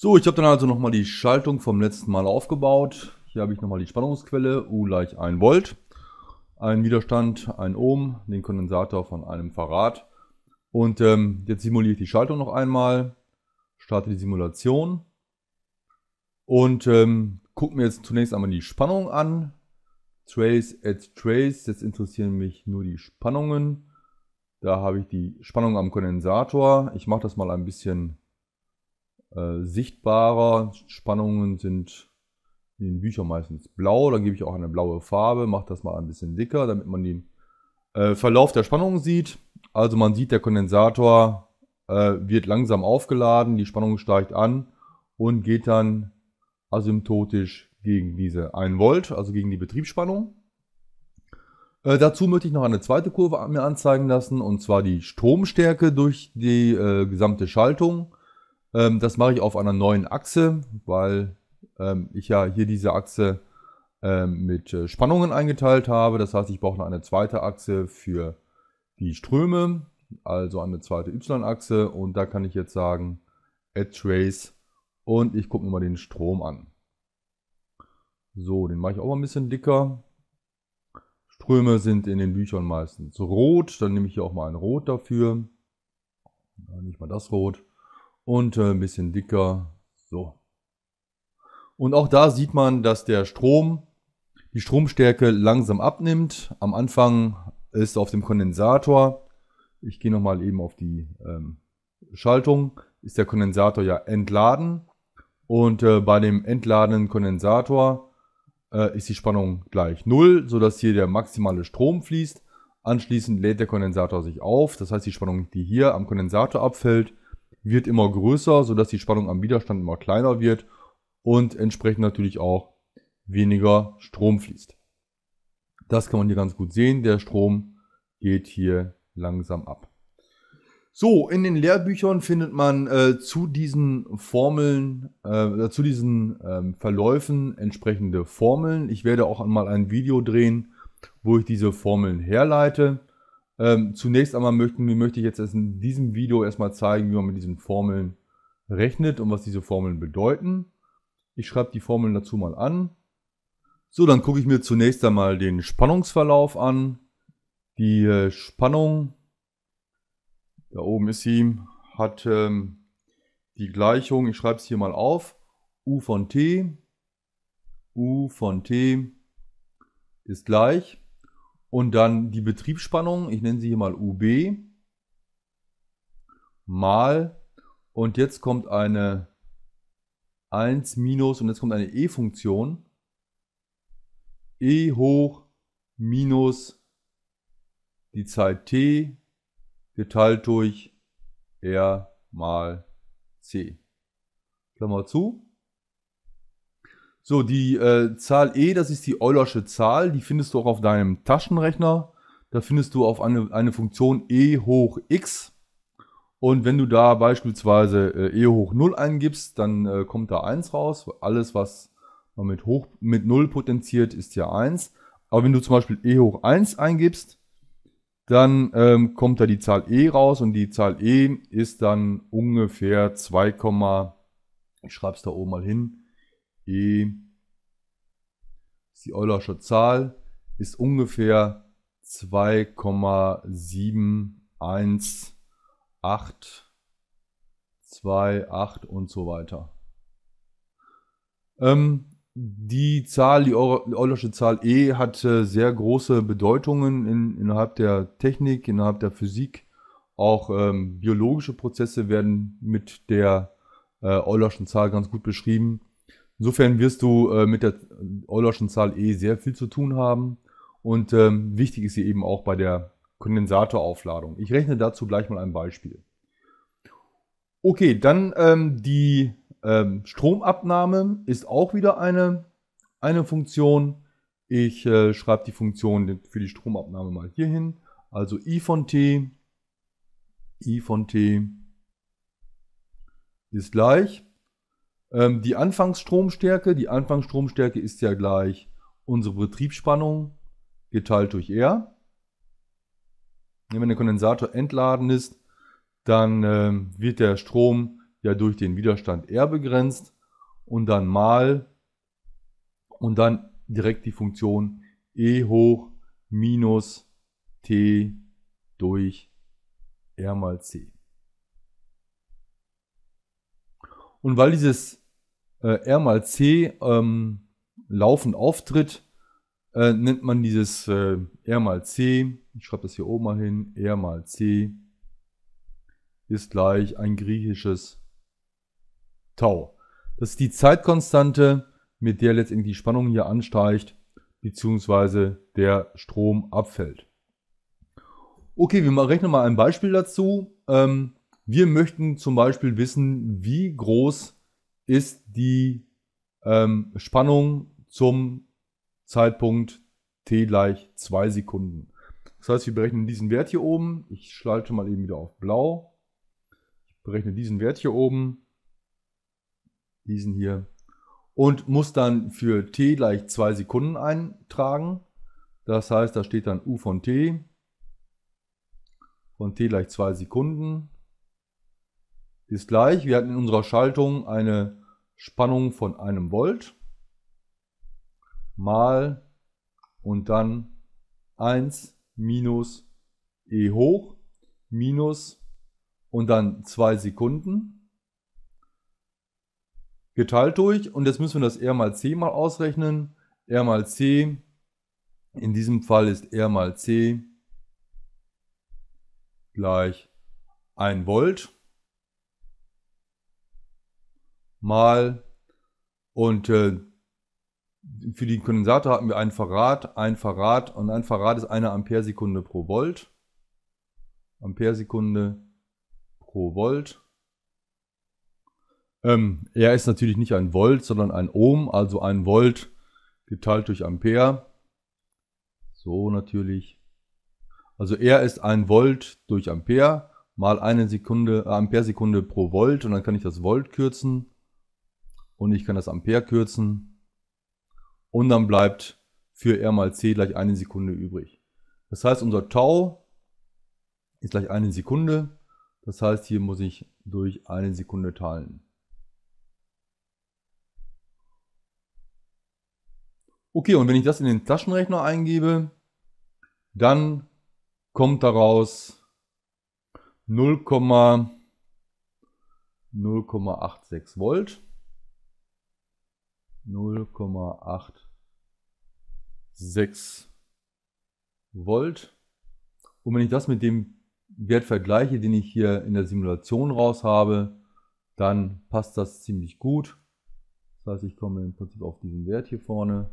So, ich habe dann also nochmal die Schaltung vom letzten Mal aufgebaut. Hier habe ich nochmal die Spannungsquelle, U gleich 1 Volt, Ein Widerstand 1 Ohm, den Kondensator von einem Farad. Und ähm, jetzt simuliere ich die Schaltung noch einmal, starte die Simulation und ähm, gucke mir jetzt zunächst einmal die Spannung an. Trace at Trace, jetzt interessieren mich nur die Spannungen. Da habe ich die Spannung am Kondensator. Ich mache das mal ein bisschen äh, sichtbarer. Spannungen sind in den Büchern meistens blau. Dann gebe ich auch eine blaue Farbe, mache das mal ein bisschen dicker, damit man den äh, Verlauf der Spannung sieht. Also man sieht, der Kondensator äh, wird langsam aufgeladen, die Spannung steigt an und geht dann asymptotisch gegen diese 1 Volt, also gegen die Betriebsspannung. Äh, dazu möchte ich noch eine zweite Kurve mir anzeigen lassen, und zwar die Stromstärke durch die äh, gesamte Schaltung. Ähm, das mache ich auf einer neuen Achse, weil ähm, ich ja hier diese Achse ähm, mit äh, Spannungen eingeteilt habe. Das heißt, ich brauche eine zweite Achse für die Ströme, also eine zweite Y-Achse. Und da kann ich jetzt sagen, Add Trace und ich gucke mir mal den Strom an. So, den mache ich auch mal ein bisschen dicker. Ströme sind in den Büchern meistens rot. Dann nehme ich hier auch mal ein Rot dafür. Dann nehme ich mal das Rot und äh, ein bisschen dicker. So. Und auch da sieht man, dass der Strom, die Stromstärke langsam abnimmt. Am Anfang ist auf dem Kondensator, ich gehe nochmal eben auf die ähm, Schaltung, ist der Kondensator ja entladen. Und äh, bei dem entladenen Kondensator äh, ist die Spannung gleich 0, sodass hier der maximale Strom fließt. Anschließend lädt der Kondensator sich auf. Das heißt, die Spannung, die hier am Kondensator abfällt, wird immer größer, sodass die Spannung am Widerstand immer kleiner wird und entsprechend natürlich auch weniger Strom fließt. Das kann man hier ganz gut sehen. Der Strom geht hier langsam ab. So, in den Lehrbüchern findet man äh, zu diesen Formeln, äh, zu diesen äh, Verläufen entsprechende Formeln. Ich werde auch einmal ein Video drehen, wo ich diese Formeln herleite. Ähm, zunächst einmal möchten, möchte ich jetzt in diesem Video erstmal zeigen, wie man mit diesen Formeln rechnet und was diese Formeln bedeuten. Ich schreibe die Formeln dazu mal an. So, dann gucke ich mir zunächst einmal den Spannungsverlauf an. Die äh, Spannung, da oben ist sie, hat ähm, die Gleichung, ich schreibe es hier mal auf, U von T, U von T ist gleich und dann die Betriebsspannung, ich nenne sie hier mal UB, mal, und jetzt kommt eine 1 minus, und jetzt kommt eine E-Funktion, E hoch minus die Zeit t geteilt durch R mal C. Klammer zu. So, die äh, Zahl E, das ist die Eulersche Zahl, die findest du auch auf deinem Taschenrechner. Da findest du auf eine, eine Funktion E hoch x. Und wenn du da beispielsweise äh, E hoch 0 eingibst, dann äh, kommt da 1 raus. Alles, was man mit, hoch, mit 0 potenziert, ist ja 1. Aber wenn du zum Beispiel E hoch 1 eingibst, dann ähm, kommt da die Zahl E raus und die Zahl E ist dann ungefähr 2, ich schreibe es da oben mal hin, E. ist Die Eulersche Zahl ist ungefähr 2,71828 und so weiter. Ähm, die Zahl, die Eulersche Zahl E, hat äh, sehr große Bedeutungen in, innerhalb der Technik, innerhalb der Physik. Auch ähm, biologische Prozesse werden mit der äh, Eulerschen Zahl ganz gut beschrieben. Insofern wirst du äh, mit der Eulerschen Zahl E sehr viel zu tun haben. Und ähm, wichtig ist sie eben auch bei der Kondensatoraufladung. Ich rechne dazu gleich mal ein Beispiel. Okay, dann ähm, die ähm, Stromabnahme ist auch wieder eine, eine Funktion. Ich äh, schreibe die Funktion für die Stromabnahme mal hier hin. Also i von t, i von t ist gleich ähm, die Anfangsstromstärke, die Anfangsstromstärke ist ja gleich unsere Betriebsspannung geteilt durch R. Wenn der Kondensator entladen ist, dann äh, wird der Strom ja durch den Widerstand R begrenzt und dann mal und dann direkt die Funktion E hoch minus T durch R mal C. Und weil dieses äh, R mal C ähm, laufend auftritt, äh, nennt man dieses äh, R mal C, ich schreibe das hier oben mal hin, R mal C ist gleich ein griechisches Tau. Das ist die Zeitkonstante, mit der letztendlich die Spannung hier ansteigt, beziehungsweise der Strom abfällt. Okay, wir rechnen mal ein Beispiel dazu. Ähm, wir möchten zum Beispiel wissen, wie groß ist die ähm, Spannung zum Zeitpunkt t gleich 2 Sekunden. Das heißt, wir berechnen diesen Wert hier oben. Ich schalte mal eben wieder auf blau. Ich berechne diesen Wert hier oben, diesen hier, und muss dann für t gleich 2 Sekunden eintragen. Das heißt, da steht dann u von t, von t gleich 2 Sekunden ist gleich. Wir hatten in unserer Schaltung eine Spannung von einem Volt mal und dann 1 minus E hoch minus und dann 2 Sekunden geteilt durch. Und jetzt müssen wir das R mal C mal ausrechnen. R mal C, in diesem Fall ist R mal C gleich 1 Volt mal und äh, für den Kondensator hatten wir ein Farad, ein Farad und ein Farad ist eine Amperesekunde pro Volt. Amperesekunde pro Volt. Ähm, er ist natürlich nicht ein Volt, sondern ein Ohm, also ein Volt geteilt durch Ampere. So natürlich. Also er ist ein Volt durch Ampere mal eine Sekunde, äh, Amperesekunde pro Volt und dann kann ich das Volt kürzen und ich kann das Ampere kürzen und dann bleibt für R mal C gleich eine Sekunde übrig. Das heißt, unser Tau ist gleich eine Sekunde. Das heißt, hier muss ich durch eine Sekunde teilen. Okay, und wenn ich das in den Taschenrechner eingebe, dann kommt daraus 0,86 Volt. 0,86 Volt. Und wenn ich das mit dem Wert vergleiche, den ich hier in der Simulation raus habe, dann passt das ziemlich gut. Das heißt, ich komme im Prinzip auf diesen Wert hier vorne.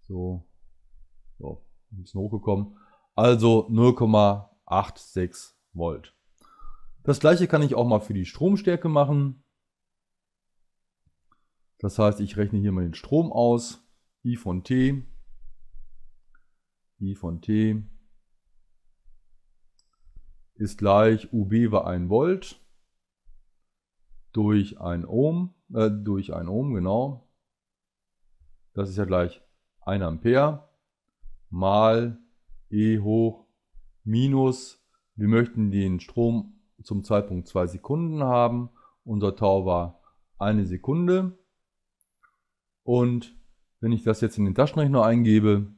So, so ein bisschen hochgekommen. Also 0,86 Volt. Das gleiche kann ich auch mal für die Stromstärke machen. Das heißt, ich rechne hier mal den Strom aus. I von t. I von t ist gleich UB war 1 Volt durch 1 Ohm, äh, durch 1 Ohm, genau. Das ist ja gleich 1 Ampere mal E hoch minus, wir möchten den Strom zum Zeitpunkt 2 Sekunden haben, unser Tau war 1 Sekunde und wenn ich das jetzt in den Taschenrechner eingebe,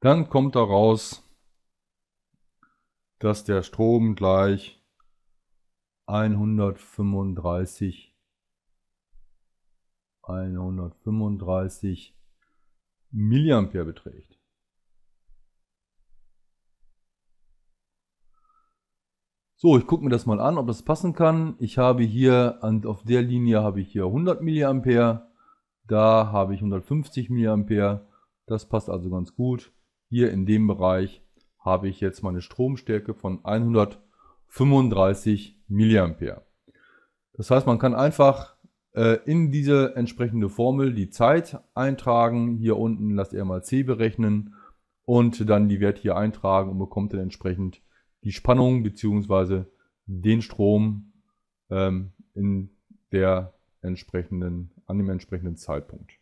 dann kommt daraus, dass der Strom gleich 135 135 Milliampere beträgt. So, ich gucke mir das mal an, ob das passen kann. Ich habe hier, an, auf der Linie habe ich hier 100 mA, da habe ich 150 mA, das passt also ganz gut. Hier in dem Bereich habe ich jetzt meine Stromstärke von 135 mA. Das heißt, man kann einfach äh, in diese entsprechende Formel die Zeit eintragen. Hier unten lasst er mal C berechnen und dann die Werte hier eintragen und bekommt dann entsprechend die Spannung bzw. den Strom ähm, in der entsprechenden, an dem entsprechenden Zeitpunkt.